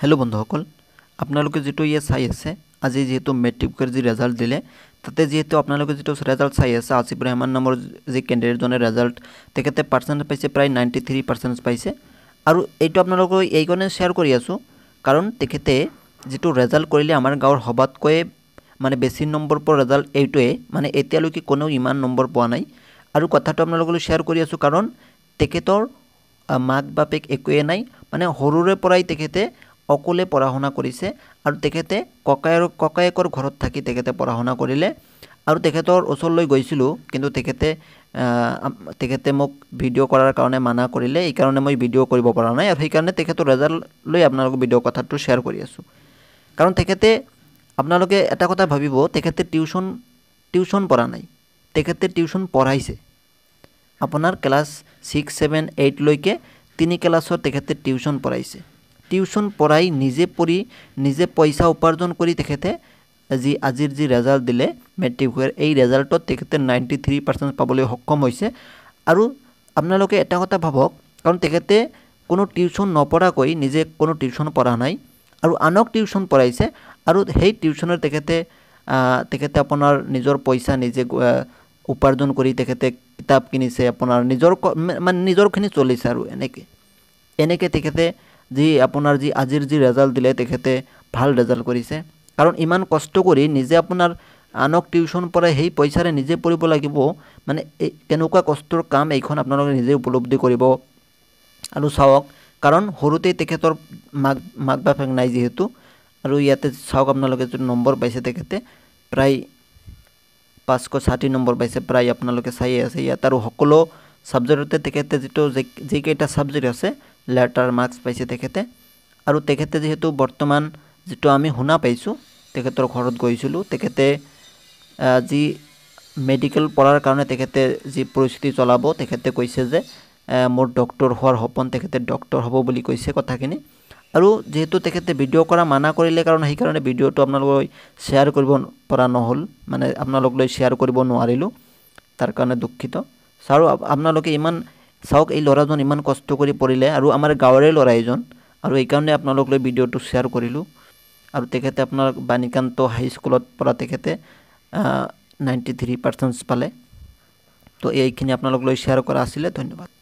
hello' বন্ধুসকল আপোনালোকে যিটো ইয়াত চাই আছে আজি যিহেতু মেট্ৰিকৰ যি ৰেজাল্ট দিলে তাতে যিহেতু আপোনালোকে যিটো ৰেজাল্ট চাই আছে আছিফ ৰেহমান নামৰ যি কেণ্ডিডেটজনে ৰেজাল্ট তেখেতে পাৰ্চেণ্টেজ পাইছে প্ৰায় নাইণ্টি থ্ৰী পাৰ্চেণ্টেজ পাইছে আৰু এইটো আপোনালোকক এইকাৰণে শ্বেয়াৰ কৰি আছোঁ কাৰণ তেখেতে যিটো ৰেজাল্ট কৰিলে আমাৰ গাঁৱৰ সবাতকৈ মানে বেছি নম্বৰ পোৱা ৰেজাল্ট এইটোৱে মানে এতিয়ালৈকে কোনেও ইমান নম্বৰ পোৱা নাই আৰু কথাটো আপোনালোকলৈ শ্বেয়াৰ কৰি আছোঁ কাৰণ তেখেতৰ মাক বাপেক একোৱে নাই মানে সৰুৰে পৰাই তেখেতে অকলে পঢ়া শুনা কৰিছে আৰু তেখেতে ককায়েক ককায়েকৰ ঘৰত থাকি তেখেতে পঢ়া শুনা কৰিলে আৰু তেখেতৰ ওচৰলৈ গৈছিলোঁ কিন্তু তেখেতে তেখেতে মোক ভিডিঅ' কৰাৰ কাৰণে মানা কৰিলে এইকাৰণে মই ভিডিঅ' কৰিব পৰা নাই আৰু সেইকাৰণে তেখেতৰ ৰেজাল্টলৈ আপোনালোকৰ ভিডিঅ' কথাটো শ্বেয়াৰ কৰি আছোঁ কাৰণ তেখেতে আপোনালোকে এটা কথা ভাবিব তেখেতে টিউশ্যন টিউশ্যন পৰা নাই তেখেতে টিউশ্যন পঢ়াইছে আপোনাৰ ক্লাছ ছিক্স ছেভেন এইটলৈকে তিনি ক্লাছত তেখেতে টিউশ্যন পঢ়াইছে টিউচন পঢ়াই নিজে পঢ়ি নিজে পইচা উপাৰ্জন কৰি তেখেতে যি আজিৰ যি ৰেজাল্ট দিলে মেট্ৰিক হোৱাৰ এই ৰেজাল্টত তেখেতে নাইণ্টি থ্ৰী পাৰ্চেণ্ট পাবলৈ সক্ষম হৈছে আৰু আপোনালোকে এটা কথা ভাবক কাৰণ তেখেতে কোনো টিউচন নপঢ়াকৈ নিজে কোনো টিউচন পঢ়া নাই আৰু আনক টিউচন পঢ়াইছে আৰু সেই টিউশ্যনৰ তেখেতে তেখেতে আপোনাৰ নিজৰ পইচা নিজে উপাৰ্জন কৰি তেখেতে কিতাপ কিনিছে আপোনাৰ নিজৰ মানে নিজৰখিনি চলিছে আৰু এনেকৈ এনেকৈ তেখেতে যি আপোনাৰ যি আজিৰ যি ৰেজাল্ট দিলে তেখেতে ভাল ৰেজাল্ট কৰিছে কাৰণ ইমান কষ্ট কৰি নিজে আপোনাৰ আনক টিউশ্যন পৰাই সেই পইচাৰে নিজে পঢ়িব লাগিব মানে এই কেনেকুৱা কষ্টৰ কাম এইখন আপোনালোকে নিজে উপলব্ধি কৰিব আৰু চাওক কাৰণ সৰুতেই তেখেতৰ মাক মাক বাপেক নাই যিহেতু আৰু ইয়াতে চাওক আপোনালোকে যিটো নম্বৰ পাইছে তেখেতে প্ৰায় পাঁচশ ষাঠি নম্বৰ পাইছে প্ৰায় আপোনালোকে চাই আছে ইয়াত আৰু সকলো ছাবজেক্টতে তেখেতে যিটো যিকেইটা ছাবজেক্ট আছে লেটাৰ মাৰ্কছ পাইছে তেখেতে আৰু তেখেতে যিহেতু বৰ্তমান যিটো আমি শুনা পাইছোঁ তেখেতৰ ঘৰত গৈছিলোঁ তেখেতে যি মেডিকেল পঢ়াৰ কাৰণে তেখেতে যি পৰিস্থিতি চলাব তেখেতে কৈছে যে মোৰ ডক্তৰ হোৱাৰ সপোন তেখেতে ডক্তৰ হ'ব বুলি কৈছে কথাখিনি আৰু যিহেতু তেখেতে ভিডিঅ' কৰা মানা কৰিলে কাৰণ সেইকাৰণে ভিডিঅ'টো আপোনালোকলৈ শ্বেয়াৰ কৰিব পৰা নহ'ল মানে আপোনালোক লৈ শ্বেয়াৰ কৰিব নোৱাৰিলোঁ তাৰ কাৰণে দুখিত ছাৰো আপোনালোকে ইমান চাওক এই ল'ৰাজন ইমান কষ্ট কৰি পৰিলে আৰু আমাৰ গাঁৱৰে ল'ৰা এজন আৰু সেইকাৰণে আপোনালোক লৈ ভিডিঅ'টো শ্বেয়াৰ কৰিলোঁ আৰু তেখেতে আপোনাৰ বাণীকান্ত হাইস্কুলত পৰা তেখেতে নাইণ্টি থ্ৰী পাৰ্চেণ্টছ পালে তো এইখিনি আপোনালোক লৈ শ্বেয়াৰ কৰা আছিলে ধন্যবাদ